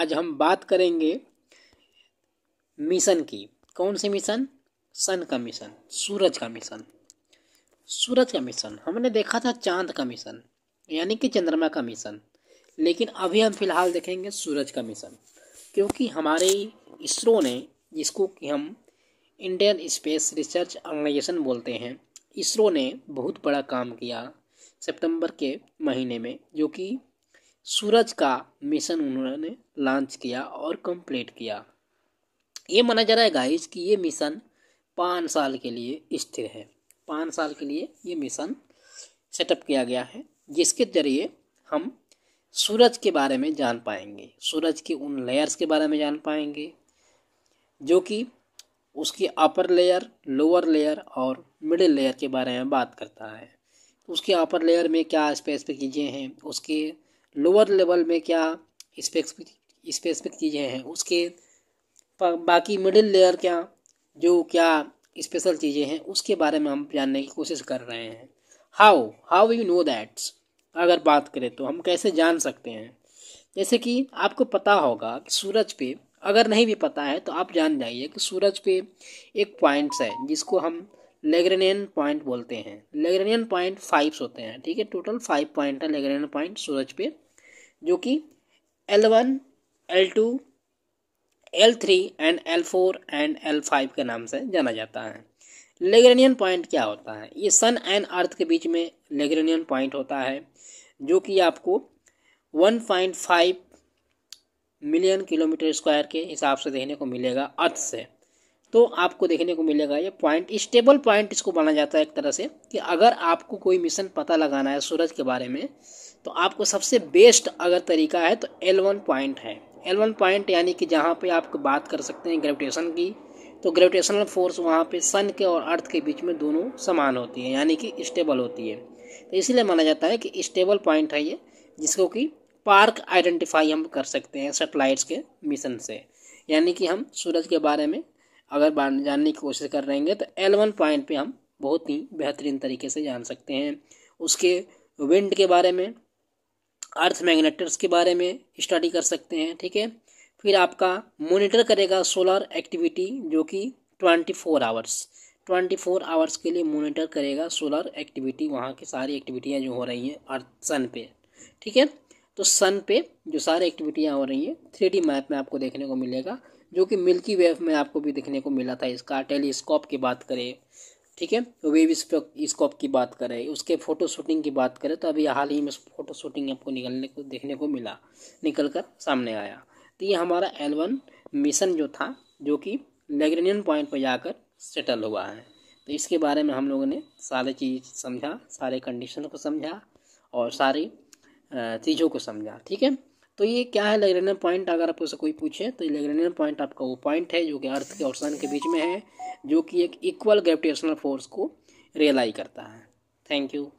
आज हम बात करेंगे मिशन की कौन से मिशन सन का मिशन सूरज का मिशन सूरज का मिशन हमने देखा था चांद का मिशन यानी कि चंद्रमा का मिशन लेकिन अभी हम फिलहाल देखेंगे सूरज का मिशन क्योंकि हमारे इसरो ने जिसको कि हम इंडियन स्पेस रिसर्च ऑर्गेनाइजेशन बोलते हैं इसरो ने बहुत बड़ा काम किया सितंबर के महीने में जो कि सूरज का मिशन उन्होंने लॉन्च किया और कंप्लीट किया ये माना जा रहा है गाइस कि ये मिशन पाँच साल के लिए स्थिर है पाँच साल के लिए ये मिशन सेटअप किया गया है जिसके जरिए हम सूरज के बारे में जान पाएंगे सूरज के उन लेयर्स के बारे में जान पाएंगे जो कि उसकी अपर लेयर लोअर लेयर और मिडिल लेयर के बारे में बात करता है उसके अपर लेयर में क्या स्पेसिफिक चीज़ें हैं उसके लोअर लेवल में क्या स्पेसिफिक स्पेसिफिक चीज़ें हैं उसके बाकी मिडिल लेयर क्या जो क्या स्पेशल चीज़ें हैं उसके बारे में हम जानने की कोशिश कर रहे हैं how how you know that's अगर बात करें तो हम कैसे जान सकते हैं जैसे कि आपको पता होगा कि सूरज पे अगर नहीं भी पता है तो आप जान जाइए कि सूरज पे एक पॉइंट्स है जिसको हम लेग्रेनियन पॉइंट बोलते हैं लेग्रेनियन पॉइंट फाइव्स होते हैं ठीक है टोटल फाइव पॉइंट है लेग्रेनियन पॉइंट सूरज पे जो कि L one L two L three and L four and L five के नाम से जाना जाता है लेग्रेनियन पॉइंट क्या होता है ये सन एंड अर्थ के बीच में लेग्रेनियन पॉइंट होता है जो कि आपको one point five million kilometre square के हिसाब से देखने को मिलेगा अर्थ से तो आपको देखने को मिलेगा ये पॉइंट स्टेबल पॉइंट इसको माना जाता है एक तरह से कि अगर आपको कोई मिशन पता लगाना है सूरज के बारे में तो आपको सबसे बेस्ट अगर तरीका है तो एल वन पॉइंट है एल वन पॉइंट यानी कि जहाँ पे आप बात कर सकते हैं ग्रेविटेशन की तो ग्रेविटेशनल फोर्स वहाँ पे सन के और अर्थ के बीच में दोनों समान होती है यानी कि स्टेबल होती है तो इसीलिए माना जाता है कि स्टेबल पॉइंट है ये जिसको कि पार्क आइडेंटिफाई हम कर सकते हैं सेटेलाइट्स के मिशन से यानी कि हम सूरज के बारे में अगर जानने की कोशिश कर रहेंगे तो एल वन पॉइंट पर हम बहुत ही बेहतरीन तरीके से जान सकते हैं उसके विंड के बारे में अर्थ मैग्नेटर्स के बारे में स्टडी कर सकते हैं ठीक है फिर आपका मोनिटर करेगा सोलर एक्टिविटी जो कि twenty four hours twenty four hours के लिए मोनिटर करेगा सोलर एक्टिविटी वहाँ की सारी एक्टिविटियाँ जो हो रही हैं अर्थ सन पे ठीक है तो सन पे जो सारी एक्टिविटियाँ हो रही हैं थ्री डी मैप में आपको देखने को मिलेगा जो कि मिल्की वेव में आपको भी देखने को मिला था इसका टेलीस्कोप की बात करें ठीक है वेव स्कोप की बात करें उसके फ़ोटो शूटिंग की बात करें तो अभी हाल ही में फ़ोटो शूटिंग आपको निकलने को देखने को मिला निकल कर सामने आया तो ये हमारा एल वन मिशन जो था जो कि लेग्रेनियन पॉइंट पर जाकर सेटल हुआ है तो इसके बारे में हम लोगों ने सारे चीज़ समझा सारे कंडीशन को समझा और सारी चीज़ों को समझा ठीक है तो ये क्या है लेग्रेनियन पॉइंट अगर आपको से कोई पूछे तो लेग्रेनियन पॉइंट आपका वो पॉइंट है जो कि अर्थ के और सन के बीच में है जो कि एक इक्वल ग्रेविटेशनल फोर्स को रियलाइज करता है थैंक यू